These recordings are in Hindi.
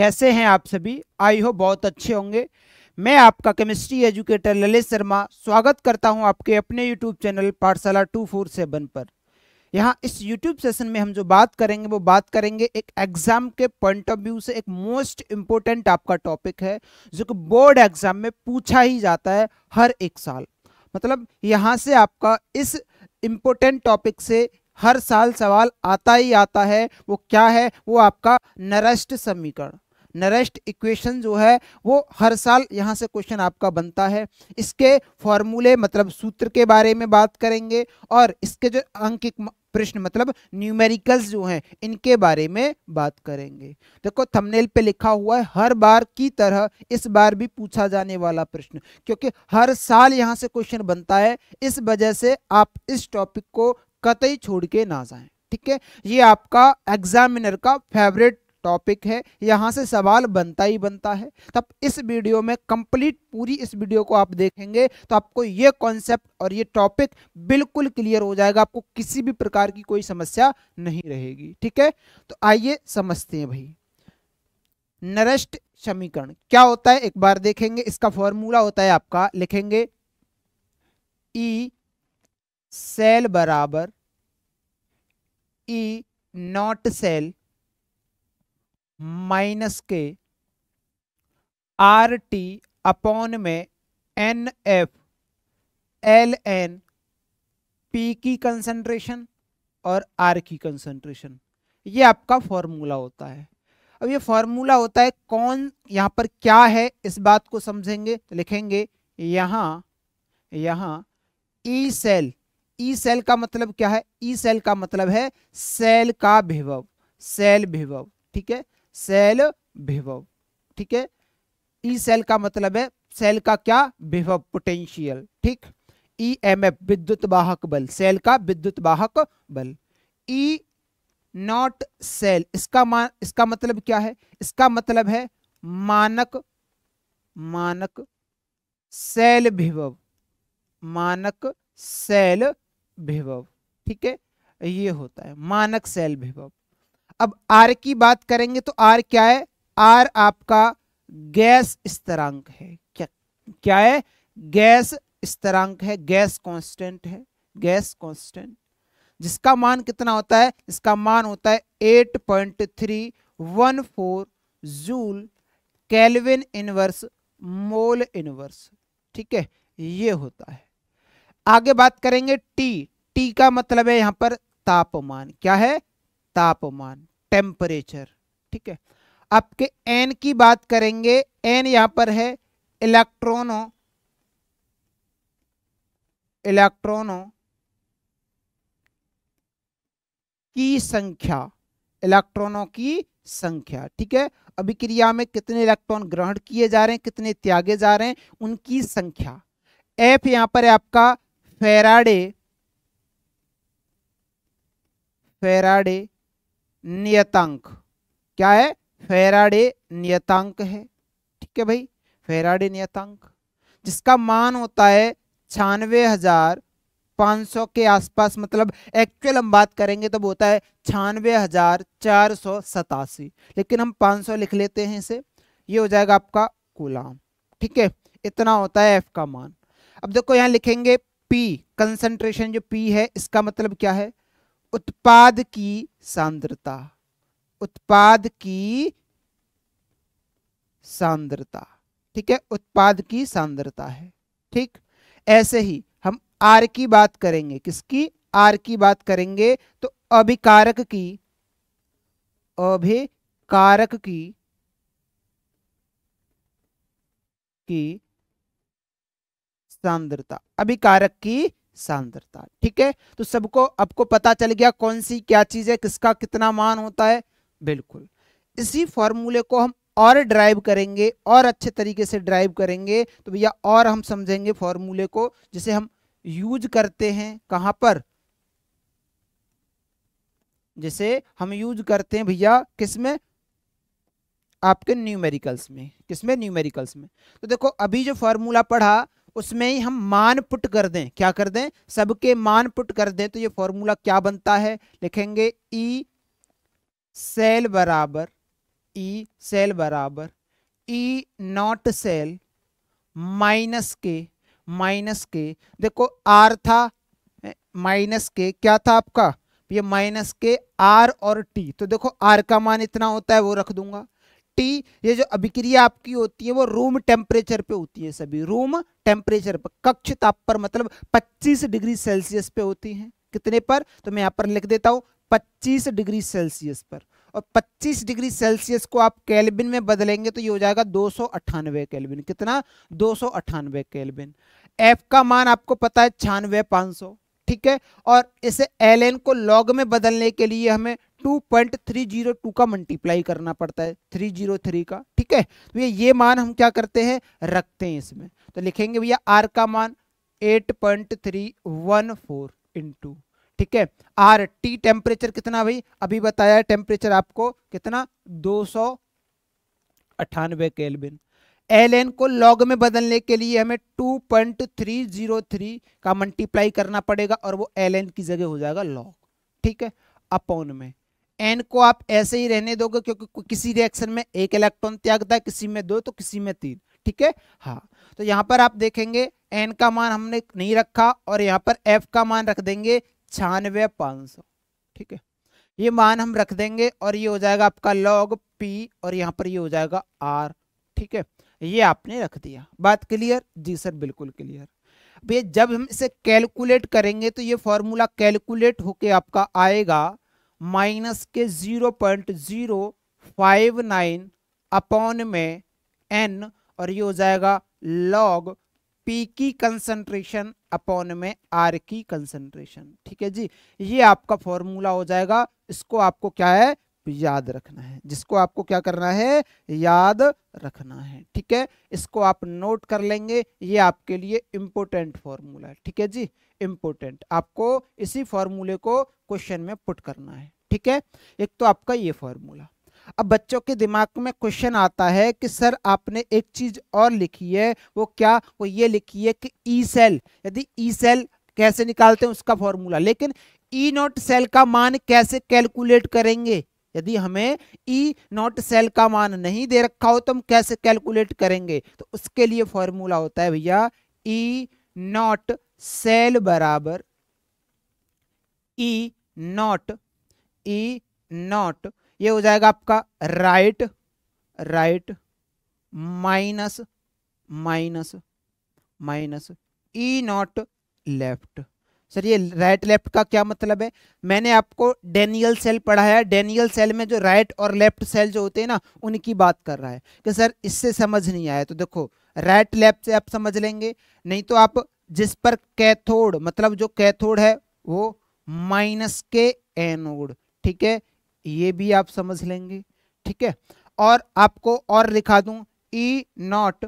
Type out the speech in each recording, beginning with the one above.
कैसे हैं आप सभी आई हो बहुत अच्छे होंगे मैं आपका केमिस्ट्री एजुकेटर ललित शर्मा स्वागत करता हूं आपके अपने YouTube channel Pathshala two four seven पर यहां इस यूट्यूब सेशन में हम जो बात करेंगे वो बात करेंगे एक एग्ज़ाम के पॉइंट ऑफ व्यू से एक मोस्ट इम्पोर्टेंट आपका टॉपिक है जो कि बोर्ड एग्ज़ाम में पूछा ही जाता है हर एक साल मतलब यहाँ से आपका इस इम्पोर्टेंट टॉपिक से हर साल सवाल आता ही आता है वो क्या है वो आपका नरस्ट समीकरण नरेस्ट इक्वेशन जो है वो हर साल यहाँ से क्वेश्चन आपका बनता है इसके फॉर्मूले मतलब सूत्र के बारे में बात करेंगे और इसके जो अंकिक प्रश्न मतलब न्यूमेरिकल्स जो हैं इनके बारे में बात करेंगे देखो थंबनेल पे लिखा हुआ है हर बार की तरह इस बार भी पूछा जाने वाला प्रश्न क्योंकि हर साल यहाँ से क्वेश्चन बनता है इस वजह से आप इस टॉपिक को कतई छोड़ के ना जाएं ठीक है ये आपका एग्जामिनर का फेवरेट टॉपिक है यहाँ से सवाल बनता ही बनता है तब इस वीडियो में कंप्लीट पूरी इस वीडियो को आप देखेंगे तो आपको ये कॉन्सेप्ट और ये टॉपिक बिल्कुल क्लियर हो जाएगा आपको किसी भी प्रकार की कोई समस्या नहीं रहेगी ठीक है तो आइए समझते हैं भाई नरेस्ट समीकरण क्या होता है एक बार देखेंगे इसका फॉर्मूला होता है आपका लिखेंगे ई e सेल बराबर ई नॉट सेल माइनस के आर टी अपॉन में N F L N P की कंसंट्रेशन और आर की कंसंट्रेशन ये आपका फॉर्मूला होता है अब ये फॉर्मूला होता है कौन यहाँ पर क्या है इस बात को समझेंगे लिखेंगे यहाँ यहाँ ई सेल ई सेल का मतलब क्या है ई e सेल का मतलब है सेल का विभव सेल विभव ठीक है सेल विभव ठीक है ई सेल का मतलब है सेल का क्या विभव पोटेंशियल ठीक ई एम एफ विद्युत वाहक बल सेल का विद्युत वाहक बल ई नॉट सेल इसका मान इसका मतलब क्या है इसका मतलब है मानक मानक सेल विभव मानक सेल विभव ठीक है ये होता है मानक सेल विभव अब आर की बात करेंगे तो आर क्या है आर आपका गैस स्तरांक है क्या क्या है गैस स्तरांक है गैस कांस्टेंट है गैस कांस्टेंट जिसका मान कितना होता है इसका मान होता है eight point three one four joule kelvin inverse mole inverse ठीक है ये होता है आगे बात करेंगे टी टी का मतलब है यहां पर तापमान क्या है तापमान टेम्परेचर ठीक है आपके एन की बात करेंगे एन यहां पर है इलेक्ट्रॉनो इलेक्ट्रॉनों की संख्या इलेक्ट्रॉनों की संख्या ठीक है अभिक्रिया में कितने इलेक्ट्रॉन ग्रहण किए जा रहे हैं कितने त्यागे जा रहे हैं उनकी संख्या एफ यहां पर है आपका फेराडे फेराडे नियतांक क्या है फेराडे नियतांक है ठीक है भाई फेराडे नियतांक जिसका मान होता है छानवे हजार पाँच सौ के आसपास मतलब एक्चुअल हम बात करेंगे तब होता है छानवे हजार चार सौ सतासी लेकिन हम पाँच सौ लिख लेते हैं इसे ये हो जाएगा आपका गुलाम ठीक है इतना होता है एफ का मान अब देखो यहाँ लिखेंगे पी कंसंट्रेशन जो पी है इसका मतलब क्या है उत्पाद की सांद्रता उत्पाद की सांद्रता ठीक है उत्पाद की सांद्रता है ठीक ऐसे ही हम आर की बात करेंगे किसकी आर की बात करेंगे तो अभिकारक की अभिकारक की की सांद्रता अभिकारक की सांद्रता ठीक है तो सबको आपको पता चल गया कौन सी क्या चीज है किसका कितना मान होता है बिल्कुल इसी फॉर्मूले को हम और ड्राइव करेंगे और अच्छे तरीके से ड्राइव करेंगे तो भैया और हम समझेंगे फॉर्मूले को जिसे हम यूज करते हैं कहां पर जिसे हम यूज करते हैं भैया किसमें आपके न्यूमेरिकल्स में किसमें न्यूमेरिकल्स में तो देखो अभी जो फॉर्मूला पढ़ा उसमें ही हम मान पुट कर दें क्या कर दें सबके मान पुट कर दें तो ये फॉर्मूला क्या बनता है लिखेंगे ई e सेल बराबर ई e सेल बराबर ई नॉट सेल माइनस के माइनस के देखो आर था माइनस के क्या था आपका ये माइनस के आर और टी तो देखो आर का मान इतना होता है वो रख दूंगा टी ये जो अभिक्रिया आपकी होती है वो रूम टेम्परेचर पे होती है सभी रूम टेम्परेचर पर कक्ष ताप पर मतलब 25 डिग्री सेल्सियस पे होती है कितने पर तो मैं यहाँ पर लिख देता हूँ 25 डिग्री सेल्सियस पर और 25 डिग्री सेल्सियस को आप कैलबिन में बदलेंगे तो ये हो जाएगा दो सौ कितना दो सौ एफ का मान आपको पता है छानवे ठीक है और इसे एल को लॉग में बदलने के लिए हमें 2.302 का मल्टीप्लाई करना पड़ता है 303 का ठीक है तो ये ये मान हम क्या करते हैं रखते हैं इसमें तो लिखेंगे भैया आर का मान 8.314 पॉइंट ठीक है आर टी टेम्परेचर कितना भाई अभी बताया टेम्परेचर आपको कितना दो सौ अठानवे केलबिन एल एन को लॉग में बदलने के लिए हमें 2.303 का मल्टीप्लाई करना पड़ेगा और वो एल एन की जगह हो जाएगा लॉग ठीक है अपॉन में एन को आप ऐसे ही रहने दोगे क्योंकि किसी रिएक्शन में एक इलेक्ट्रॉन त्यागता है किसी में दो तो किसी में तीन ठीक है हाँ तो यहाँ पर आप देखेंगे एन का मान हमने नहीं रखा और यहाँ पर एफ का मान रख देंगे छियानवे पाँच ठीक है ये मान हम रख देंगे और ये हो जाएगा आपका लॉग पी और यहाँ पर ये हो जाएगा आर ठीक है ये आपने रख दिया बात क्लियर जी सर बिल्कुल क्लियर भैया जब हम इसे कैलकुलेट करेंगे तो ये फॉर्मूला कैलकुलेट होके आपका आएगा माइनस के zero point zero five nine upon में एन और ये हो जाएगा लॉग पी की कंसंट्रेशन अपॉन में आर की कंसंट्रेशन ठीक है जी ये आपका फॉर्मूला हो जाएगा इसको आपको क्या है याद रखना है जिसको आपको क्या करना है याद रखना है ठीक है इसको आप नोट कर लेंगे ये आपके लिए इंपोर्टेंट फॉर्मूला है ठीक है जी इंपोर्टेंट आपको इसी फॉर्मूले को क्वेश्चन में पुट करना है ठीक है एक तो आपका ये फॉर्मूला अब बच्चों के दिमाग में क्वेश्चन आता है कि सर आपने एक चीज और लिखी है वो क्या वो ये लिखी है कि ई e सेल यदि ई e सेल कैसे निकालते हैं उसका फॉर्मूला लेकिन ई नॉट सेल का मान कैसे कैलकुलेट करेंगे यदि हमें ई नॉट सेल का मान नहीं दे रखा हो तो हम कैसे कैलकुलेट करेंगे तो उसके लिए फॉर्मूला होता है भैया ई नॉट सेल बराबर E e naught E naught ये हो जाएगा आपका right right minus minus minus E naught left sir ये राइट लेफ्ट का क्या मतलब है मैंने आपको डेनियल सेल पढ़ाया डेनियल सेल में जो राइट और लेफ्ट सेल जो होते हैं ना उनकी बात कर रहा है कि सर इससे समझ नहीं आया तो देखो राइट लेफ्ट से आप समझ लेंगे नहीं तो आप जिस पर कैथोड मतलब जो कैथोड है वो माइनस के एनोड ठीक है ये भी आप समझ लेंगे ठीक है और आपको और लिखा दूं ई नॉट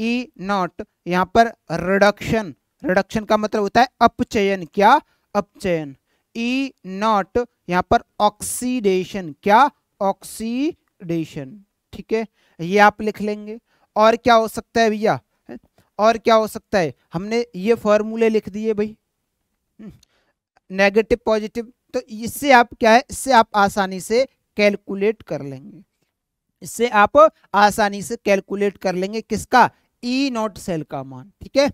ई नॉट यहां पर रिडक्शन रिडक्शन का मतलब होता है अपचयन क्या अपचयन ई नॉट यहां पर ऑक्सीडेशन क्या ऑक्सीडेशन ठीक है ये आप लिख लेंगे और क्या हो सकता है भैया और क्या हो सकता है हमने ये फॉर्मूले लिख दिए भाई नेगेटिव पॉजिटिव तो इससे आप क्या है इससे आप आसानी से कैलकुलेट कर लेंगे इससे आप आसानी से कैलकुलेट कर लेंगे किसका ई नॉट सेल का मान ठीक है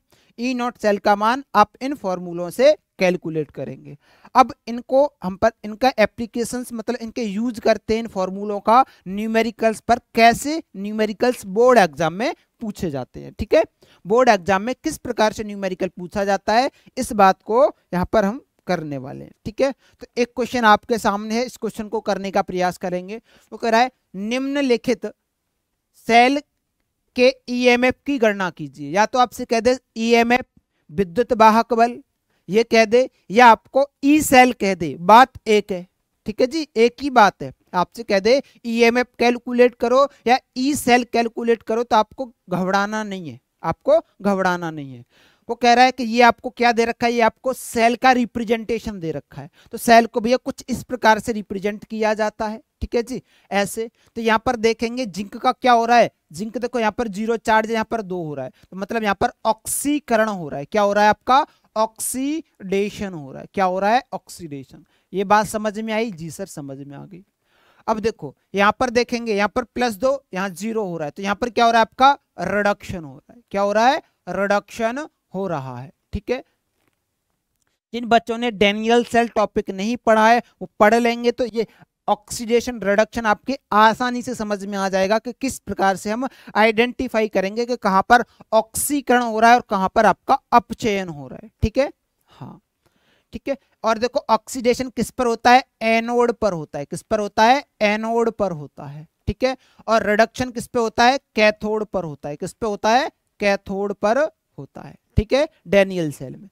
ई नॉट सेल का मान आप इन फॉर्मूलों से कैलकुलेट करेंगे अब इनको हम पर इनका एप्लीकेशन मतलब इनके यूज करते हैं इन फॉर्मूलों का न्यूमेरिकल्स पर कैसे न्यूमेरिकल्स बोर्ड एग्जाम में पूछे जाते हैं ठीक है बोर्ड एग्जाम में किस प्रकार से न्यूमेरिकल पूछा जाता है इस बात को यहाँ पर हम करने वाले हैं ठीक है तो एक क्वेश्चन आपके सामने है इस क्वेश्चन को करने का प्रयास करेंगे वो कह रहा है निम्नलिखित सेल के ईएमएफ e की गणना कीजिए या तो आपसे कह दे ईएमएफ e विद्युत वाहक बल ये कह दे या आपको ई e सेल कह दे बात एक है ठीक है जी एक ही बात है आपसे कह दे ईएमएफ कैलकुलेट करो या ई सेल कैलकुलेट करो तो आपको घबराना नहीं है आपको घबराना नहीं है वो कह रहा है कि ये आपको क्या दे रखा है ये आपको सेल का रिप्रेजेंटेशन दे रखा है तो सेल को भैया कुछ इस प्रकार से रिप्रेजेंट किया जाता है ठीक है जी ऐसे तो यहाँ पर देखेंगे जिंक का क्या हो रहा है जिंक देखो यहाँ पर जीरो चार्ज यहाँ पर दो हो रहा है तो मतलब यहाँ पर ऑक्सीकरण हो रहा है क्या हो रहा है आपका ऑक्सीडेशन हो रहा है क्या हो रहा है ऑक्सीडेशन ये बात समझ में आई जी सर समझ में आ गई अब देखो यहाँ पर देखेंगे यहाँ पर प्लस दो यहाँ जीरो हो रहा है तो यहाँ पर क्या हो रहा है आपका रिडक्शन हो रहा है क्या हो रहा है रिडक्शन हो रहा है ठीक है जिन बच्चों ने डेनियल सेल टॉपिक नहीं पढ़ा है वो पढ़ लेंगे तो ये ऑक्सीडेशन रिडक्शन आपके आसानी से समझ में आ जाएगा कि किस प्रकार से हम आइडेंटिफाई करेंगे कि कहां पर ऑक्सीकरण हो रहा है और कहां पर आपका अपचयन हो रहा है ठीक है हाँ ठीक है और देखो ऑक्सीडेशन किस पर होता है एनोड पर होता है किस पर होता है एनोड पर होता है ठीक है और रिडक्शन किस पे होता है कैथोड पर होता है किस पे होता है कैथोड पर होता है ठीक है डेनियल सेल में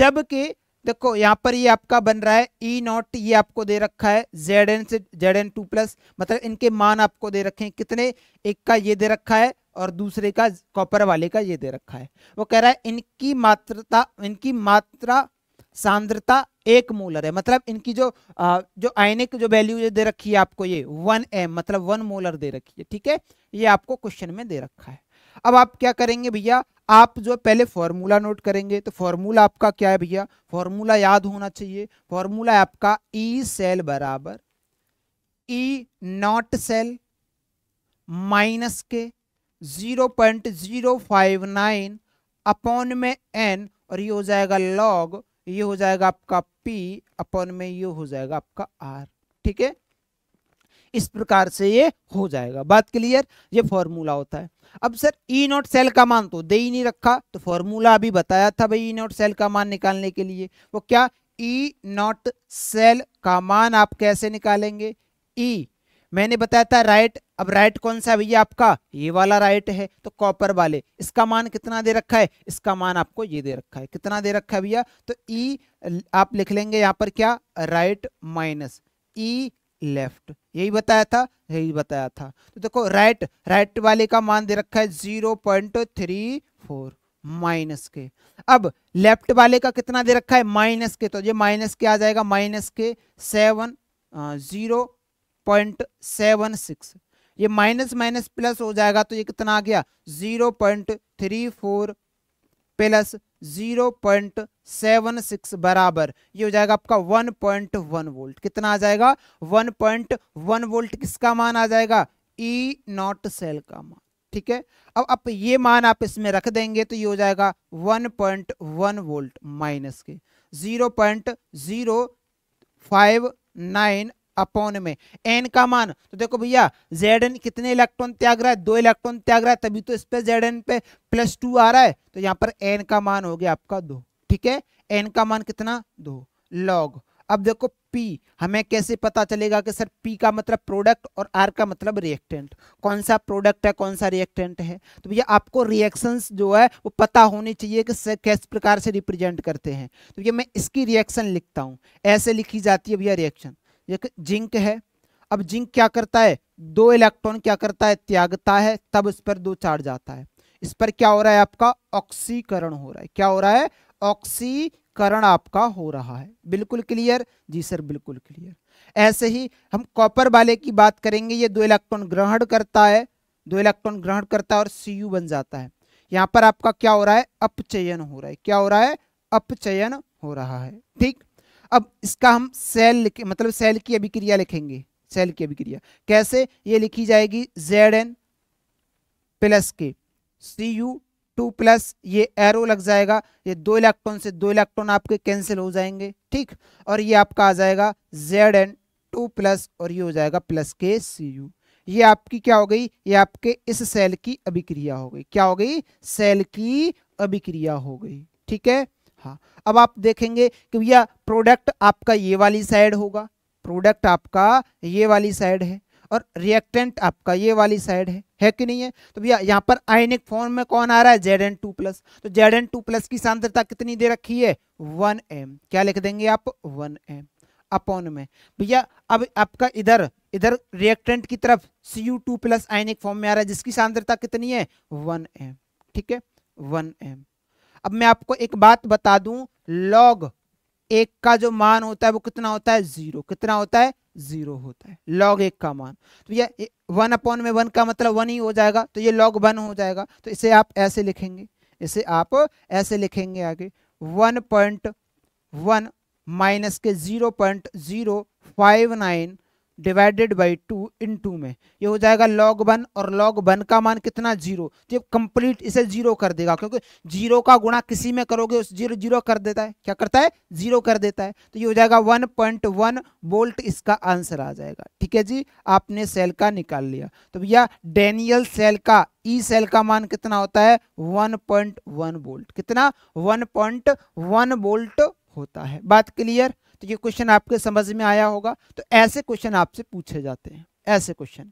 जबकि देखो यहाँ पर ये आपका बन रहा है ई e नॉट ये आपको दे रखा है जेड एन से जेड एन टू प्लस मतलब इनके मान आपको दे रखे हैं कितने एक का ये दे रखा है और दूसरे का कॉपर वाले का ये दे रखा है वो कह रहा है इनकी मात्रता इनकी मात्रा सांद्रता एक मोलर है मतलब इनकी जो आ, जो आयनिक जो वैल्यू दे रखी है आपको ये वन एम मतलब वन मोलर दे रखी है ठीक है ये आपको क्वेश्चन में दे रखा है अब आप क्या करेंगे भैया आप जो पहले फॉर्मूला नोट करेंगे तो फॉर्मूला आपका क्या है भैया फॉर्मूला याद होना चाहिए फॉर्मूला आपका ई e सेल बराबर ई नॉट सेल माइनस के zero point zero five nine upon में एन और ये हो जाएगा लॉग ये हो जाएगा आपका पी अपॉन में ये हो जाएगा आपका आर ठीक है इस प्रकार से ये हो जाएगा बात क्लियर ये फॉर्मूला होता है अब सर ई नॉट सेल का मान तो दे ही नहीं रखा तो फॉर्मूला अभी बताया था भाई ई नॉट सेल का मान निकालने के लिए वो क्या ई नॉट सेल का मान आप कैसे निकालेंगे ई e। मैंने बताया था राइट अब राइट कौन सा भैया आपका ये वाला राइट है तो कॉपर वाले इसका मान कितना दे रखा है इसका मान आपको ये दे रखा है कितना दे रखा है भैया तो ई e, आप लिख लेंगे यहाँ पर क्या राइट माइनस ई लेफ्ट यही बताया था यही बताया था तो देखो राइट राइट वाले का मान दे रखा है zero point three four minus के अब लेफ्ट वाले का कितना दे रखा है माइनस के तो ये माइनस के आ जाएगा माइनस के seven zero point seven six ये माइनस माइनस प्लस हो जाएगा तो ये कितना आ गया zero point three four plus zero point seven six बराबर ये हो जाएगा आपका वन पॉइंट वन वोल्ट कितना आ जाएगा वन पॉइंट वन वोल्ट किसका मान आ जाएगा ई नॉट सेल का मान ठीक है अब आप ये मान आप इसमें रख देंगे तो ये हो जाएगा 1.1 वोल्ट माइनस के फाइव नाइन अपॉन में एन का मान तो देखो भैया जेड एन कितने इलेक्ट्रॉन त्याग रहा है दो इलेक्ट्रॉन त्याग रहा है तभी तो इस पे जेड एन पे प्लस टू आ रहा है तो यहाँ पर एन का मान हो गया आपका दो ठीक है एन का मान कितना दो लॉग अब देखो पी हमें कैसे पता चलेगा कि सर पी का मतलब प्रोडक्ट और आर का मतलब रिएक्टेंट कौन सा प्रोडक्ट है कौन सा रिएक्टेंट है तो भैया आपको रिएक्शंस जो है वो पता होनी चाहिए कि किस प्रकार से रिप्रेजेंट करते हैं तो भैया मैं इसकी रिएक्शन लिखता हूँ ऐसे लिखी जाती है भैया रिएक्शन एक जिंक है अब जिंक क्या करता है दो इलेक्ट्रॉन क्या करता है त्यागता है तब इस पर दो चार्ज आता है इस पर क्या हो रहा है आपका ऑक्सीकरण हो रहा है क्या हो रहा है ऑक्सीकरण आपका हो रहा है बिल्कुल क्लियर जी सर बिल्कुल क्लियर ऐसे ही हम कॉपर वाले की बात करेंगे ये दो इलेक्ट्रॉन ग्रहण करता है दो इलेक्ट्रॉन ग्रहण करता है और सी बन जाता है यहां पर आपका क्या हो रहा है अपचयन हो रहा है क्या हो रहा है अपचयन हो रहा है ठीक अब इसका हम सेल मतलब सेल की अभिक्रिया लिखेंगे सेल की अभिक्रिया कैसे ये लिखी जाएगी जेड एन प्लस के सी यू टू प्लस ये एरो लग जाएगा ये दो इलेक्ट्रॉन से दो इलेक्ट्रॉन आपके कैंसिल हो जाएंगे ठीक और ये आपका आ जाएगा जेड एन टू प्लस और ये हो जाएगा प्लस के सी यू ये आपकी क्या हो गई ये आपके इस सेल की अभिक्रिया हो गई क्या हो गई सेल की अभिक्रिया हो गई ठीक है हाँ अब आप देखेंगे कि भैया प्रोडक्ट आपका ये वाली साइड होगा प्रोडक्ट आपका ये वाली साइड है और रिएक्टेंट आपका ये वाली साइड है है कि नहीं है तो भैया यहाँ पर आयनिक फॉर्म में कौन आ रहा है जेड एन टू प्लस तो जेड एन टू प्लस की सांद्रता कितनी दे रखी है वन एम क्या लिख देंगे आप वन एम अपॉन में भैया अब आपका इधर इधर रिएक्टेंट की तरफ C U two plus ionic form में आ रहा है जिसकी सांद्रता कितनी है वन एम ठीक है वन एम अब मैं आपको एक बात बता दूं लॉग एक का जो मान होता है वो कितना होता है जीरो कितना होता है जीरो होता है लॉग एक का मान तो ये वन अपॉन में वन का मतलब वन ही हो जाएगा तो ये लॉग वन हो जाएगा तो इसे आप ऐसे लिखेंगे इसे आप ऐसे लिखेंगे आगे वन पॉइंट वन माइनस के zero point zero five nine divided by two in two में ये हो जाएगा लॉग वन और लॉग वन का मान कितना जीरो तो कंप्लीट इसे जीरो कर देगा क्योंकि जीरो का गुणा किसी में करोगे उस जीरो जीरो कर देता है क्या करता है जीरो कर देता है तो ये हो जाएगा वन पॉइंट वन वोल्ट इसका आंसर आ जाएगा ठीक है जी आपने सेल का निकाल लिया तो भैया डेनियल सेल का ई e सेल का मान कितना होता है 1.1 वोल्ट कितना 1.1 वोल्ट होता है बात क्लियर तो ये क्वेश्चन आपके समझ में आया होगा तो ऐसे क्वेश्चन आपसे पूछे जाते हैं ऐसे क्वेश्चन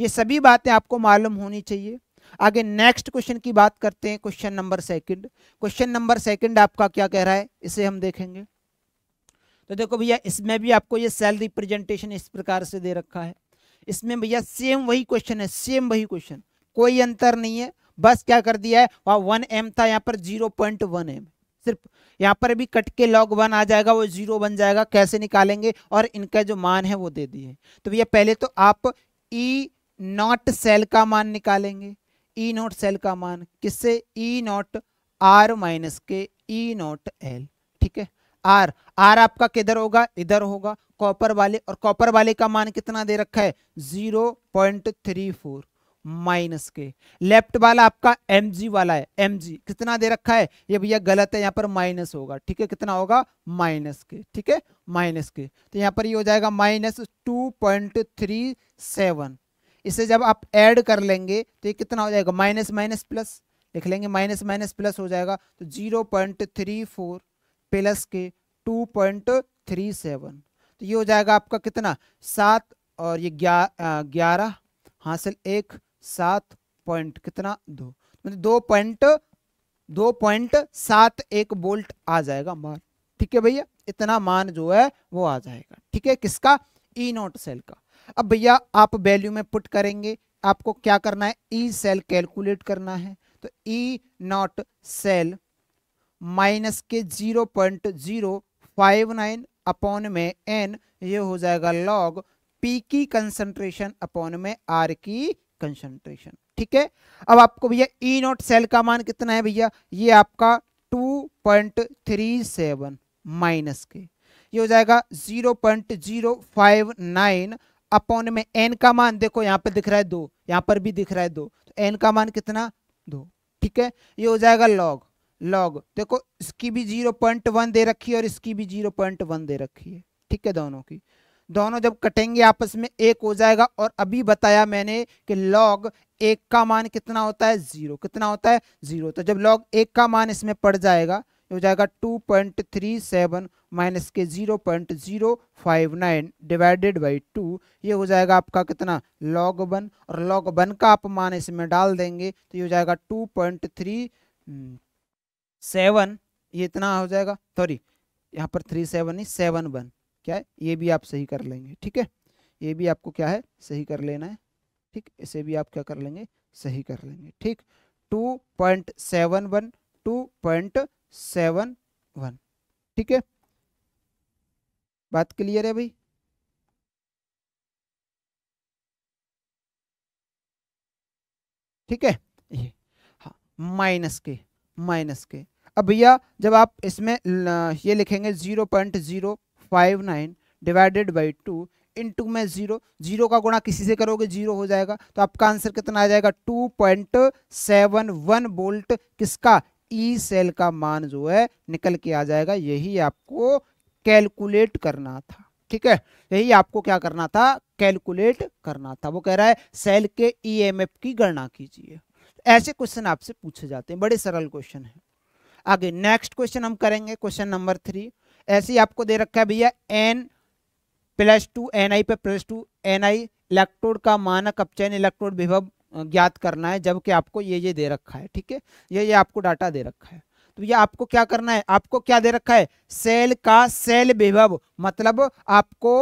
ये सभी बातें आपको मालूम होनी चाहिए आगे नेक्स्ट क्वेश्चन की बात करते हैं question number second question number second आपका क्या कह रहा है इसे हम देखेंगे तो देखो भैया इसमें भी आपको ये सेल रिप्रेजेंटेशन इस प्रकार से दे रखा है इसमें भैया सेम वही क्वेश्चन है सेम वही क्वेश्चन कोई अंतर नहीं है बस क्या कर दिया है वहां वन एम था यहाँ पर जीरो पॉइंट वन एम सिर्फ यहाँ पर भी कट के लॉग वन आ जाएगा वो जीरो बन जाएगा कैसे निकालेंगे और इनका जो मान है वो दे दिए तो भैया पहले तो आप ई नॉट सेल का मान निकालेंगे ई नॉट सेल का मान किससे ई नॉट आर माइनस के ई नॉट एल ठीक है आर आर आपका किधर होगा इधर होगा कॉपर वाले और कॉपर वाले का मान कितना दे रखा है zero point three four minus के लेफ्ट वाला आपका एम जी वाला है एम जी कितना दे रखा है ये भैया गलत है यहाँ पर माइनस होगा ठीक है कितना होगा माइनस के ठीक है माइनस के तो यहाँ पर ये यह हो जाएगा minus two point three seven इसे जब आप ऐड कर लेंगे तो ये कितना हो जाएगा माइनस माइनस प्लस लिख लेंगे माइनस माइनस प्लस हो जाएगा तो zero point three four plus के टू पॉइंट थ्री सेवन तो ये हो जाएगा आपका कितना सात और ये ग्यारह ग्यारह हासिल एक सात पॉइंट कितना दो तो मतलब दो पॉइंट दो पॉइंट सात एक बोल्ट आ जाएगा मान ठीक है भैया इतना मान जो है वो आ जाएगा ठीक है किसका ई e नॉट सेल का अब भैया आप वैल्यू में पुट करेंगे आपको क्या करना है ई सेल कैलकुलेट करना है तो E e naught cell minus के zero point zero five nine upon में एन ये हो जाएगा लॉग पी की कंसंट्रेशन अपॉन में आर की कंसंट्रेशन ठीक है अब आपको भैया ई नॉट सेल का मान कितना है भैया ये आपका 2.37 माइनस के ये हो जाएगा 0.059 अपॉन में एन का मान देखो यहाँ पे दिख रहा है दो यहाँ पर भी दिख रहा है दो तो एन का मान कितना दो ठीक है ये हो जाएगा लॉग लॉग देखो इसकी भी 0.1 दे रखी है और इसकी भी 0.1 दे रखी है ठीक है दोनों की दोनों जब कटेंगे आपस में एक हो जाएगा और अभी बताया मैंने कि लॉग एक का मान कितना होता है जीरो कितना होता है जीरो तो जब लॉग एक का मान इसमें पड़ जाएगा हो जाएगा two point three seven minus के zero point zero five nine divided by two ये हो जाएगा आपका कितना लॉग वन और लॉग वन का आप मान इसमें डाल देंगे तो ये हो जाएगा टू पॉइंट थ्री सेवन ये इतना हो जाएगा सॉरी यहाँ पर थ्री सेवन ही सेवन वन क्या है ये भी आप सही कर लेंगे ठीक है ये भी आपको क्या है सही कर लेना है ठीक इसे भी आप क्या कर लेंगे सही कर लेंगे ठीक two point seven one two point seven one ठीक है बात क्लियर है भाई ठीक है ये हाँ माइनस के माइनस के अब भैया जब आप इसमें ये लिखेंगे zero point zero five nine divided by two in two में जीरो जीरो का गुणा किसी से करोगे जीरो हो जाएगा तो आपका आंसर कितना आ जाएगा two point seven one volt किसका ई e सेल का मान जो है निकल के आ जाएगा यही आपको कैलकुलेट करना था ठीक है यही आपको क्या करना था कैलकुलेट करना था वो कह रहा है सेल के ईएमएफ e की गणना कीजिए ऐसे क्वेश्चन आपसे पूछे जाते हैं बड़े सरल क्वेश्चन है आगे नेक्स्ट क्वेश्चन हम करेंगे क्वेश्चन नंबर थ्री ऐसे ही आपको दे रखा है भैया N plus two N I पे plus two N I electrode का मानक अपचयन इलेक्ट्रोड विभव ज्ञात करना है जबकि आपको ये ये दे रखा है ठीक है ये ये आपको डाटा दे रखा है तो ये आपको क्या करना है आपको क्या दे रखा है सेल का सेल विभव मतलब आपको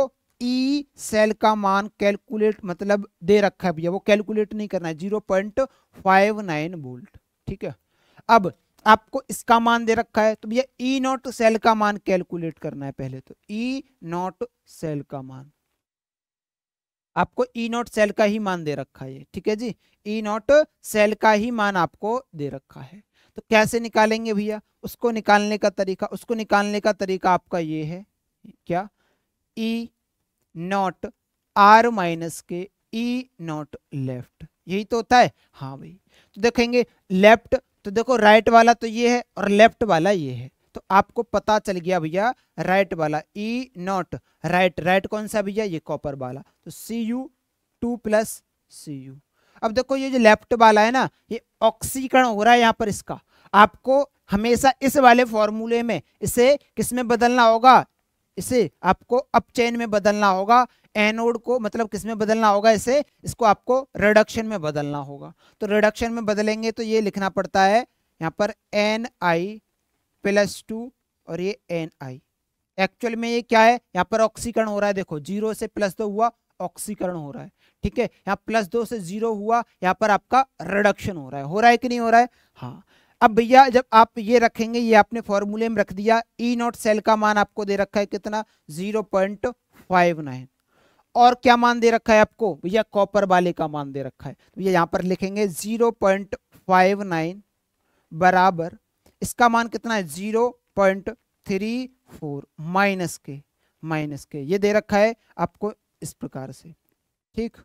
ई e सेल का मान कैलकुलेट मतलब दे रखा है भैया वो कैलकुलेट नहीं करना है zero point five nine volt ठीक है अब आपको इसका मान दे रखा है तो भैया ई नॉट सेल का मान कैलकुलेट करना है पहले तो ई नॉट सेल का मान आपको ई नॉट सेल का ही मान दे रखा है ठीक है जी ई नॉट सेल का ही मान आपको दे रखा है तो कैसे निकालेंगे भैया उसको निकालने का तरीका उसको निकालने का तरीका आपका ये है क्या ई नॉट आर माइनस के ई नॉट लेफ्ट यही तो होता है हाँ भाई तो देखेंगे लेफ्ट तो देखो राइट वाला तो ये है और लेफ्ट वाला ये है तो आपको पता चल गया भैया राइट वाला ई नॉट राइट राइट कौन सा भैया ये कॉपर वाला तो C U two plus C U अब देखो ये जो लेफ्ट वाला है ना ये ऑक्सीकरण हो रहा है यहाँ पर इसका आपको हमेशा इस वाले फॉर्मूले में इसे किस में बदलना होगा इसे आपको अप चेन में बदलना होगा एनोड को मतलब किस में बदलना होगा इसे इसको आपको रिडक्शन में बदलना होगा तो रिडक्शन में बदलेंगे तो ये लिखना पड़ता है यहाँ पर एन आई प्लस टू और ये एन आई एक्चुअल में ये क्या है यहाँ पर ऑक्सीकरण हो रहा है देखो जीरो से प्लस दो हुआ ऑक्सीकरण हो रहा है ठीक है यहाँ प्लस दो से जीरो हुआ यहाँ पर आपका रिडक्शन हो रहा है हो रहा है कि नहीं हो रहा है हाँ अब भैया जब आप ये रखेंगे ये आपने फॉर्मूले में रख दिया ई e नॉट सेल का मान आपको दे रखा है कितना जीरो पॉइंट फाइव नाइन और क्या मान दे रखा है आपको भैया कॉपर वाले का मान दे रखा है तो भैया यहाँ पर लिखेंगे जीरो पॉइंट फाइव नाइन बराबर इसका मान कितना है zero point three four minus के माइनस के ये दे रखा है आपको इस प्रकार से ठीक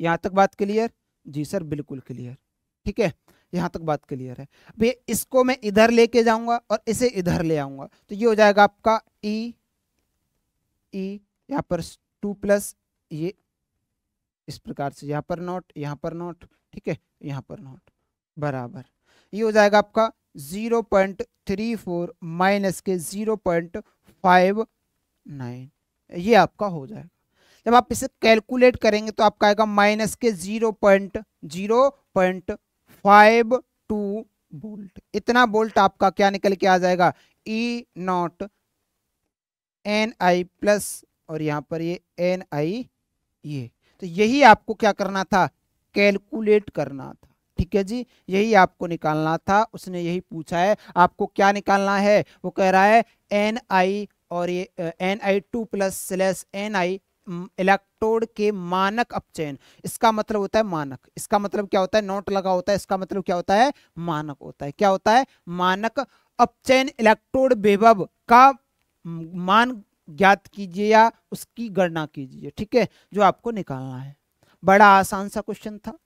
यहाँ तक बात क्लियर जी सर बिल्कुल क्लियर ठीक है यहाँ तक बात क्लियर है अब ये इसको मैं इधर लेके जाऊंगा और इसे इधर ले आऊंगा तो ये हो जाएगा आपका ई e, ई e, यहाँ पर टू प्लस ये इस प्रकार से यहाँ पर नॉट यहाँ पर नॉट ठीक है यहाँ पर नॉट बराबर ये हो जाएगा आपका zero point three four minus के जीरो पॉइंट फाइव नाइन ये आपका हो जाएगा जब आप इसे कैलकुलेट करेंगे तो आपका आएगा माइनस के zero point zero point five two volt इतना बोल्ट आपका क्या निकल के आ जाएगा E naught N I plus और यहाँ पर ये एन आई ये तो यही आपको क्या करना था कैलकुलेट करना था ठीक है जी यही आपको निकालना था उसने यही पूछा है आपको क्या निकालना है वो कह रहा है एन आई और ये N I two plus slash N I electrode के मानक अपचयन इसका मतलब होता है मानक इसका मतलब क्या होता है नोट लगा होता है इसका मतलब क्या होता है मानक होता है क्या होता है मानक अपचयन इलेक्ट्रोड विभव का मान ज्ञात कीजिए या उसकी गणना कीजिए ठीक है जो आपको निकालना है बड़ा आसान सा क्वेश्चन था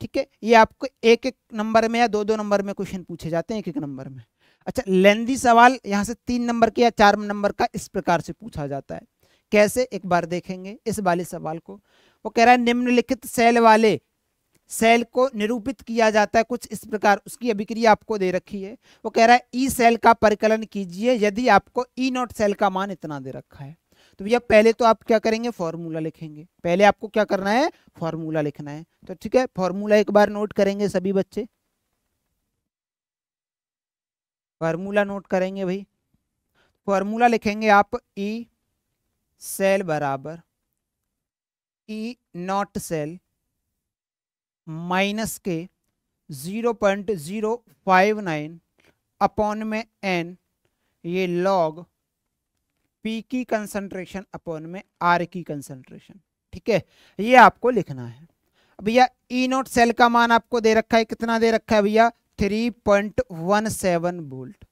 ठीक है ये आपको एक एक नंबर में या दो दो नंबर में क्वेश्चन पूछे जाते हैं एक एक नंबर में अच्छा लेंदी सवाल यहाँ से तीन नंबर के या चार नंबर का इस प्रकार से पूछा जाता है कैसे एक बार देखेंगे इस वाले सवाल को वो कह रहा है निम्नलिखित सेल वाले सेल को निरूपित किया जाता है कुछ इस प्रकार उसकी अभिक्रिया आपको दे रखी है वो कह रहा है ई सेल का परिकलन कीजिए यदि आपको ई नॉट सेल का मान इतना दे रखा है तो भैया पहले तो आप क्या करेंगे फॉर्मूला लिखेंगे पहले आपको क्या करना है फॉर्मूला लिखना है तो ठीक है फॉर्मूला एक बार नोट करेंगे सभी बच्चे फॉर्मूला नोट करेंगे भाई फॉर्मूला लिखेंगे आप ई सेल बराबर E e naught cell minus के zero point zero five nine upon में एन ये लॉग पी की कंसंट्रेशन अपॉन में आर की कंसंट्रेशन ठीक है ये आपको लिखना है भैया ई e नोट सेल का मान आपको दे रखा है कितना दे रखा है भैया three point one seven volt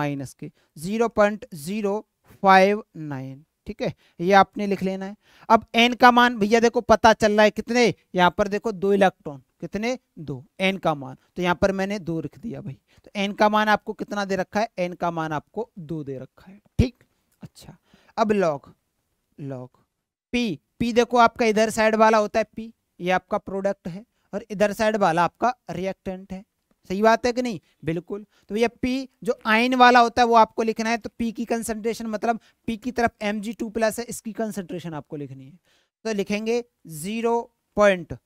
minus के zero point zero five nine ठीक है ये आपने लिख लेना है अब एन का मान भैया देखो पता चल रहा है कितने यहाँ पर देखो दो इलेक्ट्रॉन कितने दो एन का मान तो यहाँ पर मैंने दो रख दिया भाई तो एन का मान आपको कितना दे रखा है एन का मान आपको दो दे रखा है ठीक अच्छा अब लॉग लॉग पी पी देखो आपका इधर साइड वाला होता है पी ये आपका प्रोडक्ट है और इधर साइड वाला आपका रिएक्टेंट है सही बात है कि नहीं बिल्कुल तो भैया पी जो आयन वाला होता है वो आपको लिखना है तो पी की कंसंट्रेशन मतलब पी की तरफ एम जी टू प्लस है इसकी कंसंट्रेशन आपको लिखनी है तो लिखेंगे zero point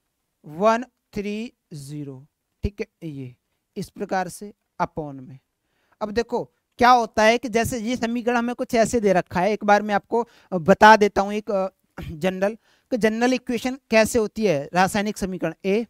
one three zero ठीक है ये इस प्रकार से अपॉन में अब देखो क्या होता है कि जैसे ये समीकरण हमें कुछ ऐसे दे रखा है एक बार मैं आपको बता देता हूँ एक जनरल कि जनरल इक्वेशन कैसे होती है रासायनिक समीकरण ए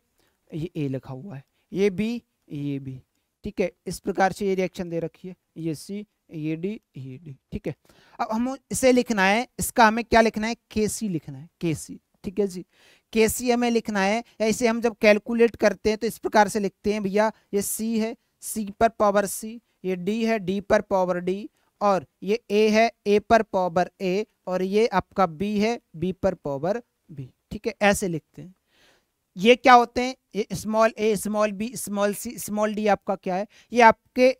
ये ए लिखा हुआ है ये बी ये भी ठीक है इस प्रकार से ये रिएक्शन दे रखी है ये सी ये डी ये डी ठीक है अब हम इसे लिखना है इसका हमें क्या लिखना है के सी लिखना है के सी ठीक है जी के सी हमें लिखना है या इसे हम जब कैलकुलेट करते हैं तो इस प्रकार से लिखते हैं भैया ये सी है सी पर पावर सी ये डी है डी पर पावर डी और ये ए है ए पर पावर ए और ये आपका बी है बी पर पावर बी ठीक है ऐसे लिखते हैं ये क्या होते हैं ये small A small B small C small D आपका क्या है ये आपके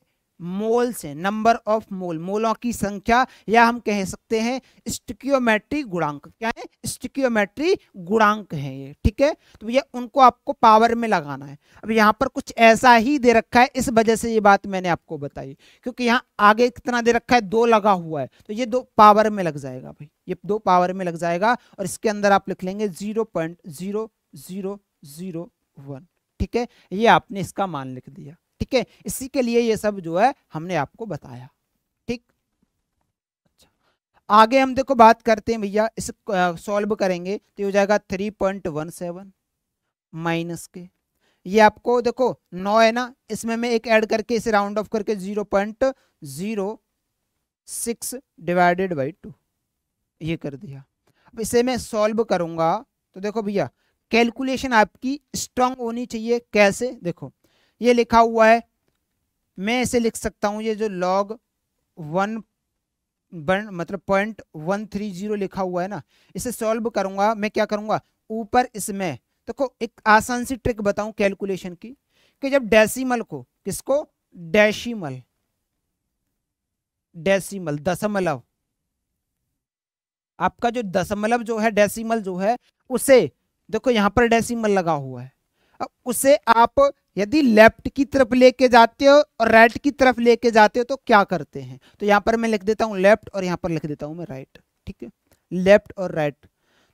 मोल्स हैं नंबर ऑफ मोल मोलों की संख्या या हम कह सकते हैं स्टिक्योमेट्री गुणांक क्या है स्टिक्योमेट्री गुणांक है ये ठीक है तो भैया उनको आपको पावर में लगाना है अब यहाँ पर कुछ ऐसा ही दे रखा है इस वजह से ये बात मैंने आपको बताई क्योंकि यहाँ आगे कितना दे रखा है दो लगा हुआ है तो ये दो पावर में लग जाएगा भाई ये दो पावर में लग जाएगा और इसके अंदर आप लिख लेंगे zero point zero zero zero one ठीक है ये आपने इसका मान लिख दिया ठीक है इसी के लिए ये सब जो है हमने आपको बताया ठीक अच्छा आगे हम देखो बात करते हैं भैया इस सॉल्व करेंगे तो ये हो जाएगा three point one seven minus के ये आपको देखो नौ है ना इसमें मैं एक ऐड करके इसे राउंड ऑफ करके zero point zero six divided by two ये कर दिया अब इसे मैं सॉल्व करूंगा तो देखो भैया कैलकुलेशन आपकी स्ट्रांग होनी चाहिए कैसे देखो ये लिखा हुआ है मैं इसे लिख सकता हूँ ये जो लॉग वन बन मतलब पॉइंट वन थ्री जीरो लिखा हुआ है ना इसे सॉल्व करूँगा मैं क्या करूँगा ऊपर इसमें देखो तो एक आसान सी ट्रिक बताऊँ कैलकुलेशन की कि जब डेसीमल को किसको डेसिमल डेसीमल दशमलव आपका जो दशमलव जो है डेसीमल जो है उसे देखो यहाँ पर डेसिमल लगा हुआ है अब उसे आप यदि लेफ्ट की तरफ लेके जाते हो और राइट की तरफ लेके जाते हो तो क्या करते हैं तो यहाँ पर मैं लिख देता हूँ लेफ्ट और यहाँ पर लिख देता हूँ मैं राइट ठीक है लेफ्ट और राइट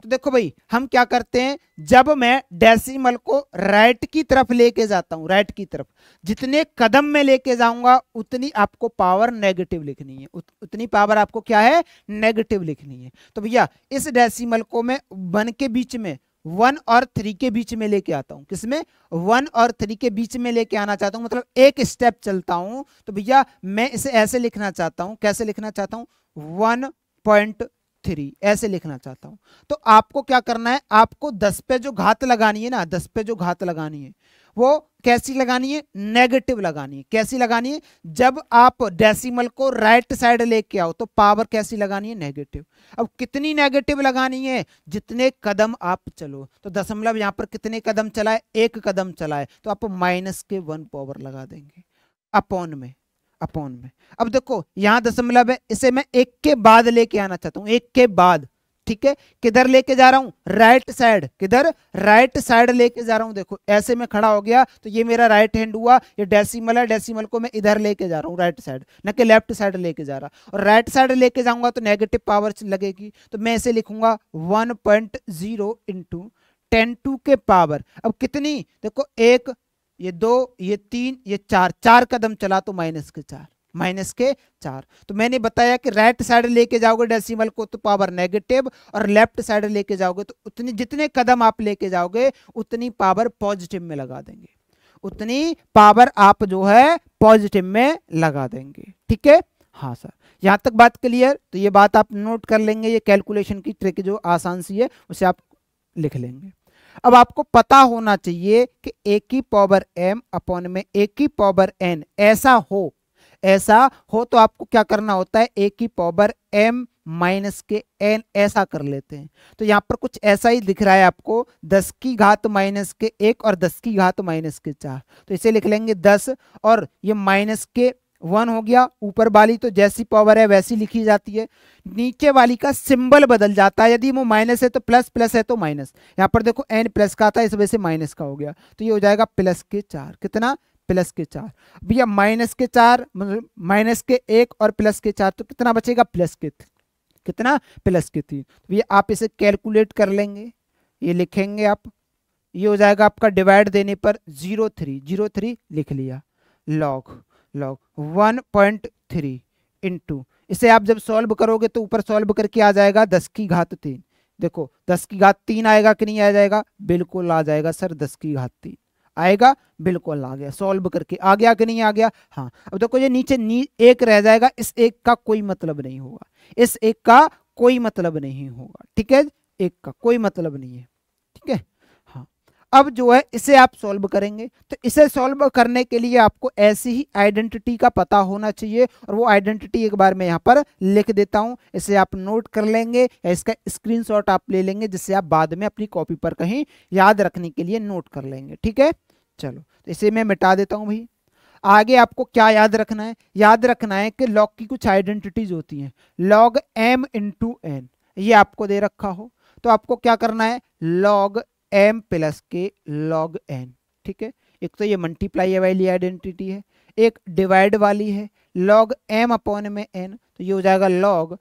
तो देखो भाई हम क्या करते हैं जब मैं डेसिमल को राइट की तरफ लेके जाता हूँ राइट की तरफ जितने कदम में लेके जाऊंगा उतनी आपको पावर नेगेटिव लिखनी है उत, उतनी पावर आपको क्या है नेगेटिव लिखनी है तो भैया इस डेसिमल को मैं वन के बीच में वन और थ्री के बीच में लेके आता हूं किसमें वन और थ्री के बीच में लेके आना चाहता हूं मतलब एक स्टेप चलता हूं तो भैया मैं इसे ऐसे लिखना चाहता हूं कैसे लिखना चाहता हूं वन पॉइंट थ्री ऐसे लिखना चाहता हूं तो आपको क्या करना है आपको दस पे जो घात लगानी है ना दस पे जो घात लगानी है वो कैसी लगानी है नेगेटिव लगानी है कैसी लगानी है जब आप डेसिमल को राइट साइड लेके आओ तो पावर कैसी लगानी है नेगेटिव अब कितनी नेगेटिव लगानी है जितने कदम आप चलो तो दशमलव यहां पर कितने कदम चलाए एक कदम चलाए तो आप माइनस के वन पावर लगा देंगे अपॉन में अपॉन में अब देखो यहां दशमलव है इसे मैं एक के बाद लेके आना चाहता हूं एक के बाद ठीक है किधर लेके जा रहा हूं राइट साइड किधर राइट साइड लेके जा रहा हूं देखो ऐसे में खड़ा हो गया तो ये मेरा राइट हैंड हुआ ये डेसिमल है डेसिमल को मैं इधर लेके जा रहा हूं राइट साइड ना कि लेफ्ट साइड लेके जा रहा और राइट साइड लेके जाऊंगा तो नेगेटिव पावर लगेगी तो मैं इसे लिखूंगा one point zero into ten to के पावर अब कितनी देखो एक ये दो ये तीन ये चार चार कदम चला तो माइनस के चार माइनस के चार तो मैंने बताया कि राइट साइड लेके जाओगे डेसिमल को तो पावर नेगेटिव और लेफ्ट साइड लेके जाओगे तो उतने जितने कदम आप लेके जाओगे उतनी पावर पॉजिटिव में लगा देंगे उतनी पावर आप जो है पॉजिटिव में लगा देंगे ठीक है हाँ सर यहां तक बात क्लियर तो ये बात आप नोट कर लेंगे ये कैलकुलेशन की ट्रिक जो आसान सी है उसे आप लिख लेंगे अब आपको पता होना चाहिए कि ए की पावर एम अपॉन में ए की पावर एन ऐसा हो ऐसा हो तो आपको क्या करना होता है ए की पावर एम माइनस के एन ऐसा कर लेते हैं तो यहाँ पर कुछ ऐसा ही दिख रहा है आपको दस की घात माइनस के एक और दस की घात माइनस के चार तो इसे लिख लेंगे दस और ये माइनस के वन हो गया ऊपर वाली तो जैसी पावर है वैसी लिखी जाती है नीचे वाली का सिंबल बदल जाता है यदि वो माइनस है तो प्लस प्लस है तो माइनस यहाँ पर देखो एन प्लस का आता है इस वजह से माइनस का हो गया तो ये हो जाएगा प्लस के चार कितना प्लस के चार भैया माइनस के चार माइनस मतलब के एक और प्लस के चार तो कितना बचेगा प्लस के कितना प्लस के तीन तो भैया आप इसे कैलकुलेट कर लेंगे ये लिखेंगे आप ये हो जाएगा आपका डिवाइड देने पर जीरो थ्री जीरो थ्री लिख लिया log log one point three इसे आप जब सॉल्व करोगे तो ऊपर सॉल्व करके आ जाएगा दस की घात तीन देखो दस की घात तीन आएगा कि नहीं आ जाएगा बिल्कुल आ जाएगा सर दस की घात तीन आएगा बिल्कुल आ गया सॉल्व करके आ गया कि नहीं आ गया हाँ अब देखो ये नीचे नी, एक रह जाएगा इस एक का कोई मतलब नहीं होगा इस एक का कोई मतलब नहीं होगा ठीक है एक का कोई मतलब नहीं है ठीक है अब जो है इसे आप सॉल्व करेंगे तो इसे सॉल्व करने के लिए आपको ऐसी ही आइडेंटिटी का पता होना चाहिए और वो आइडेंटिटी एक बार मैं यहाँ पर लिख देता हूँ इसे आप नोट कर लेंगे या इसका स्क्रीनशॉट आप ले लेंगे जिससे आप बाद में अपनी कॉपी पर कहीं याद रखने के लिए नोट कर लेंगे ठीक है चलो तो इसे मैं मिटा देता हूँ भाई आगे आपको क्या याद रखना है याद रखना है कि लॉग की कुछ आइडेंटिटीज होती हैं लॉग एम इंटू एन ये आपको दे रखा हो तो आपको क्या करना है लॉग एम प्लस के लॉग एन ठीक है एक तो ये मल्टीप्लाई वाली आइडेंटिटी है एक डिवाइड वाली है लॉग एम अपॉन में एन तो ये हो जाएगा लॉग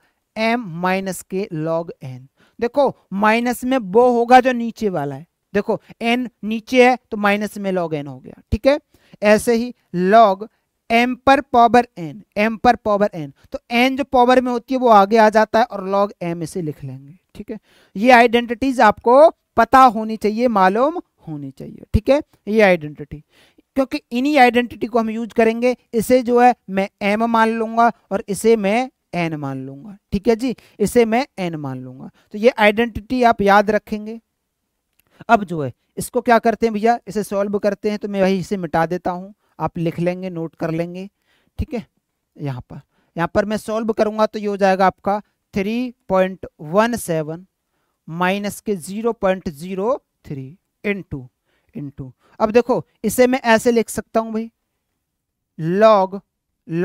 एम माइनस के लॉग एन देखो माइनस में वो होगा जो नीचे वाला है देखो एन नीचे है तो माइनस में लॉग एन हो गया ठीक है ऐसे ही लॉग एम पर पावर एन एम पर पावर एन तो एन जो पावर में होती है वो आगे आ जाता है और लॉग एम इसे लिख लेंगे ठीक है ये आइडेंटिटीज आपको पता होनी चाहिए मालूम होनी चाहिए ठीक है ये आइडेंटिटी क्योंकि इन्हीं आइडेंटिटी को हम यूज करेंगे इसे जो है मैं एम मान लूंगा और इसे मैं एन मान लूंगा ठीक है जी इसे मैं एन मान लूंगा तो ये आइडेंटिटी आप याद रखेंगे अब जो है इसको क्या करते हैं भैया इसे सॉल्व करते हैं तो मैं वही इसे मिटा देता हूं आप लिख लेंगे नोट कर लेंगे ठीक है यहां पर यहां पर मैं सॉल्व करूंगा तो ये हो जाएगा आपका three point one seven minus के zero point zero three into into अब देखो इसे मैं ऐसे लिख सकता हूं भाई लॉग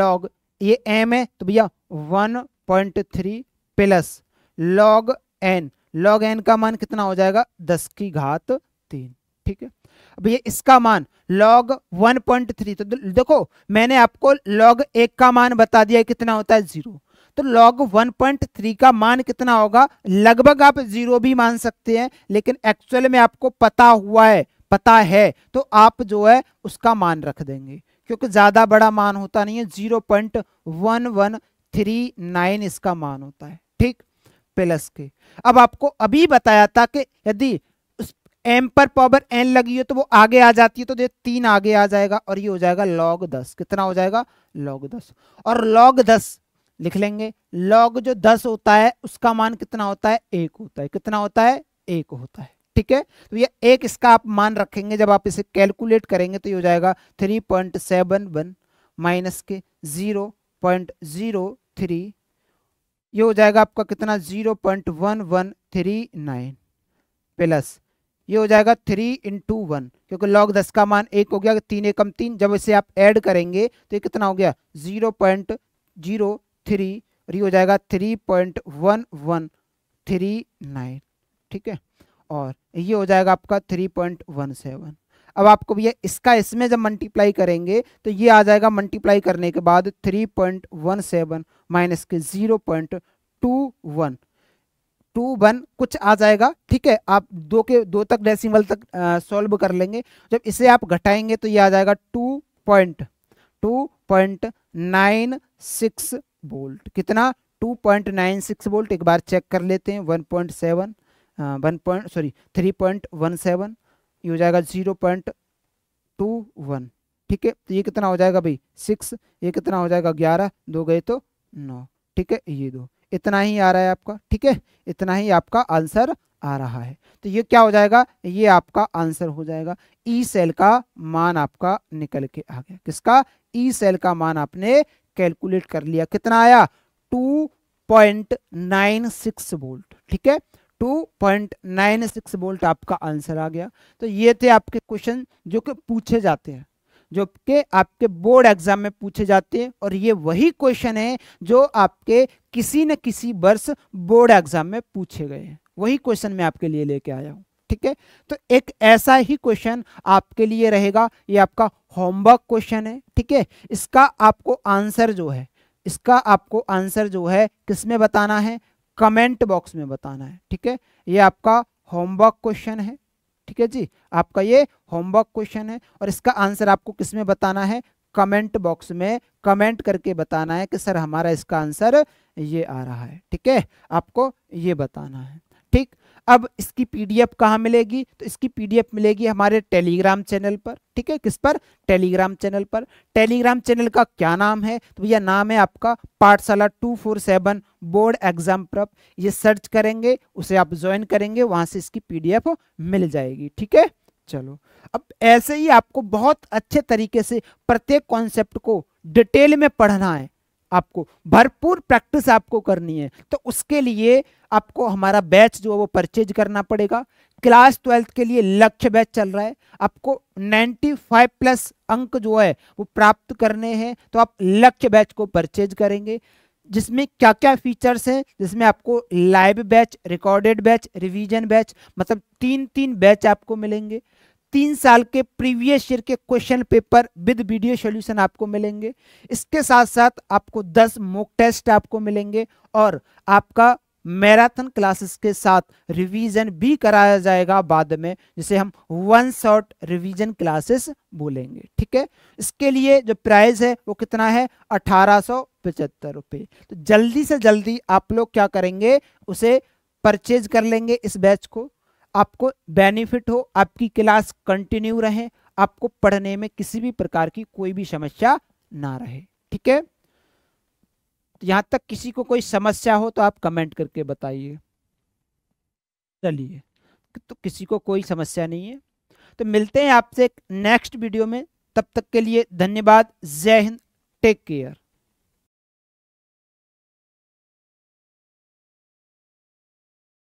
लॉग ये एम है तो भैया one point three plus log N log N का मान कितना हो जाएगा दस की घात तीन ठीक है अब ये इसका मान लॉग वन पॉइंट थ्री तो देखो मैंने आपको लॉग एक का मान बता दिया कितना होता है जीरो तो लॉग 1.3 का मान कितना होगा लगभग आप जीरो भी मान सकते हैं लेकिन एक्चुअल में आपको पता हुआ है पता है तो आप जो है उसका मान रख देंगे क्योंकि ज़्यादा बड़ा मान होता नहीं है zero point one one three nine इसका मान होता है ठीक प्लस के अब आपको अभी बताया था कि यदि एम पर पावर एन लगी हो तो वो आगे आ जाती है तो ये तीन आगे आ जाएगा और ये हो जाएगा लॉग दस कितना हो जाएगा लॉग दस और लॉग दस लिख लेंगे लॉग जो दस होता है उसका मान कितना होता है एक होता है कितना होता है एक होता है ठीक है तो ये एक इसका आप मान रखेंगे जब आप इसे कैलकुलेट करेंगे तो ये हो जाएगा three point seven one minus के जीरो पॉइंट जीरो थ्री ये हो जाएगा आपका कितना zero point one one three nine plus ये हो जाएगा थ्री इंटू वन क्योंकि लॉग दस का मान एक हो गया तीन एकम तीन जब इसे आप ऐड करेंगे तो ये कितना हो गया जीरो पॉइंट जीरो थ्री और ये हो जाएगा three point one one three nine ठीक है और ये हो जाएगा आपका थ्री पॉइंट वन सेवन अब आपको भैया इसका इसमें जब मल्टीप्लाई करेंगे तो ये आ जाएगा मल्टीप्लाई करने के बाद three point one seven minus के zero point two one two one कुछ आ जाएगा ठीक है आप दो के दो तक डेसिमल तक सॉल्व कर लेंगे जब इसे आप घटाएंगे तो ये आ जाएगा two point two point nine six volt कितना 2.96 वोल्ट एक बार चेक कर लेते हैं 1.7 one point sorry three point one seven ये हो जाएगा जीरो पॉइंट टू वन ठीक है तो ये कितना हो जाएगा भाई सिक्स ये कितना हो जाएगा ग्यारह दो गए तो नौ ठीक है ये दो इतना ही आ रहा है आपका ठीक है इतना ही आपका आंसर आ रहा है तो ये क्या हो जाएगा ये आपका आंसर हो जाएगा ई e सेल का मान आपका निकल के आ गया किसका ई e सेल का मान आपने कैलकुलेट कर लिया कितना आया 2.96 वोल्ट ठीक है 2.96 वोल्ट आपका आंसर आ गया तो ये थे आपके क्वेश्चन जो कि पूछे जाते हैं जो कि आपके बोर्ड एग्जाम में पूछे जाते हैं और ये वही क्वेश्चन है जो आपके किसी न किसी वर्ष बोर्ड एग्जाम में पूछे गए हैं वही क्वेश्चन मैं आपके लिए लेके आया हूँ ठीक है तो एक ऐसा ही क्वेश्चन आपके लिए रहेगा ये आपका होमवर्क क्वेश्चन है ठीक है इसका आपको आंसर जो है इसका आपको आंसर जो है किस में बताना है कमेंट बॉक्स में बताना है ठीक है ये आपका होमवर्क क्वेश्चन है ठीक है जी आपका ये होमवर्क क्वेश्चन है और इसका आंसर आपको किस में बताना है कमेंट बॉक्स में कमेंट करके बताना है कि सर हमारा इसका आंसर ये आ रहा है ठीक है आपको ये बताना है ठीक अब इसकी पीडीएफ कहाँ मिलेगी तो इसकी पीडीएफ मिलेगी हमारे टेलीग्राम चैनल पर ठीक है किस पर टेलीग्राम चैनल पर टेलीग्राम चैनल का क्या नाम है तो भैया नाम है आपका Pathshala two four seven board exam prep ये सर्च करेंगे उसे आप ज्वाइन करेंगे वहाँ से इसकी एफ मिल जाएगी ठीक है चलो अब ऐसे ही आपको बहुत अच्छे तरीके से प्रत्येक कॉन्सेप्ट को डिटेल में पढ़ना है आपको भरपूर प्रैक्टिस आपको करनी है तो उसके लिए आपको हमारा बैच जो है वो परचेज करना पड़ेगा क्लास ट्वेल्थ के लिए लक्ष्य बैच चल रहा है आपको 95 प्लस अंक जो है वो प्राप्त करने हैं तो आप लक्ष्य बैच को परचेज करेंगे जिसमें क्या क्या फीचर्स हैं जिसमें आपको live batch recorded batch revision batch मतलब तीन तीन बैच आपको मिलेंगे तीन साल के प्रीवियस ईयर के question paper with video solution आपको मिलेंगे इसके साथ साथ आपको 10 मॉक टेस्ट आपको मिलेंगे और आपका मैराथन क्लासेस के साथ रिवीजन भी कराया जाएगा बाद में जिसे हम वन शॉर्ट रिवीजन क्लासेस बोलेंगे ठीक है इसके लिए जो प्राइस है वो कितना है अठारह सौ पचहत्तर तो जल्दी से जल्दी आप लोग क्या करेंगे उसे परचेज कर लेंगे इस बैच को आपको बेनिफिट हो आपकी क्लास कंटिन्यू रहे आपको पढ़ने में किसी भी प्रकार की कोई भी समस्या ना रहे ठीक है यहां तक किसी को कोई समस्या हो तो आप कमेंट करके बताइए चलिए तो किसी को कोई समस्या नहीं है तो मिलते हैं आपसे नेक्स्ट वीडियो में तब तक के लिए धन्यवाद जय हिंद टेक केयर